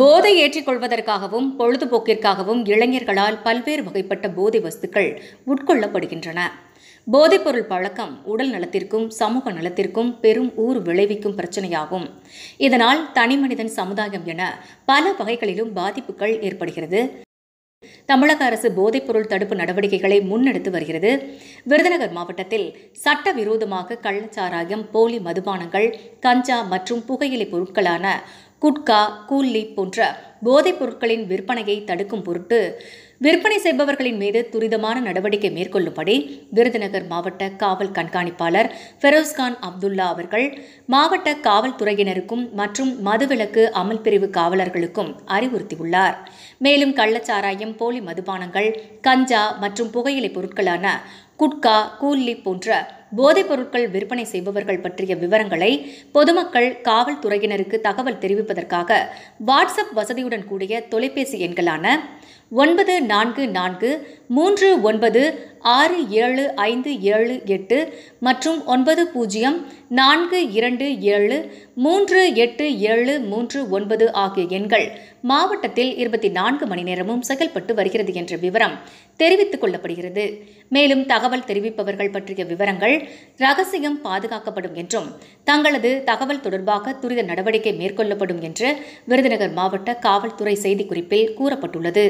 போதை ஏற்றிக்கொள்வதற்காகவும் பொழுதுபோக்கிற்காகவும் இளைஞர்களால் பல்வேறு வகைப்பட்ட போதை வஸ்துக்கள் உட்கொள்ளப்படுகின்றன போதைப்பொருள் பழக்கம் உடல் நலத்திற்கும் சமூக நலத்திற்கும் பெரும் ஊர் விளைவிக்கும் பிரச்சனையாகும் இதனால் தனிமனிதன் சமுதாயம் என பல வகைகளிலும் பாதிப்புகள் ஏற்படுகிறது தமிழக அரசு போதைப்பொருள் தடுப்பு நடவடிக்கைகளை முன்னெடுத்து வருகிறது விருதுநகர் மாவட்டத்தில் சட்டவிரோதமாக கள்ளச்சாராயம் போலி மதுபானங்கள் கஞ்சா மற்றும் புகையிலை பொருட்களான குட்கா கூல்லி போன்ற போதைப் பொருட்களின் விற்பனையை தடுக்கும் பொருட்டு விற்பனை செய்பவர்களின் மீது துரிதமான நடவடிக்கை மேற்கொள்ளும்படி விருதுநகர் மாவட்ட காவல் கண்காணிப்பாளர் ஃபெரோஸ்கான் அப்துல்லா அவர்கள் மாவட்ட காவல்துறையினருக்கும் மற்றும் மதுவிலக்கு அமல் பிரிவு காவலர்களுக்கும் அறிவுறுத்தியுள்ளார் மேலும் கள்ளச்சாராயம் போலி மதுபானங்கள் கஞ்சா மற்றும் புகையிலை பொருட்களான குட்கா கூல்லி போன்ற போதைப் பொருட்கள் விற்பனை செய்பவர்கள் பற்றிய விவரங்களை பொதுமக்கள் காவல்துறையினருக்கு தகவல் தெரிவிப்பதற்காக வாட்ஸ்அப் வசதியுடன் கூடிய தொலைபேசி எண்களான ஒன்பது நான்கு நான்கு மூன்று ஒன்பது ஆறு ஏழு ஐந்து ஏழு எட்டு மற்றும் ஒன்பது பூஜ்ஜியம் நான்கு இரண்டு ஏழு மூன்று எட்டு ஏழு மூன்று ஒன்பது ஆகிய எண்கள் மாவட்டத்தில் இருபத்தி நான்கு மணி நேரமும் செயல்பட்டு வருகிறது என்ற விவரம் தெரிவித்துக் கொள்ளப்படுகிறது மேலும் தகவல் தெரிவிப்பவர்கள் பற்றிய விவரங்கள் ரகசியம் பாதுகாக்கப்படும் என்றும் தங்களது தகவல் தொடர்பாக துரித நடவடிக்கை மேற்கொள்ளப்படும் என்று விருதுநகர் மாவட்ட காவல்துறை செய்திக்குறிப்பில் கூறப்பட்டுள்ளது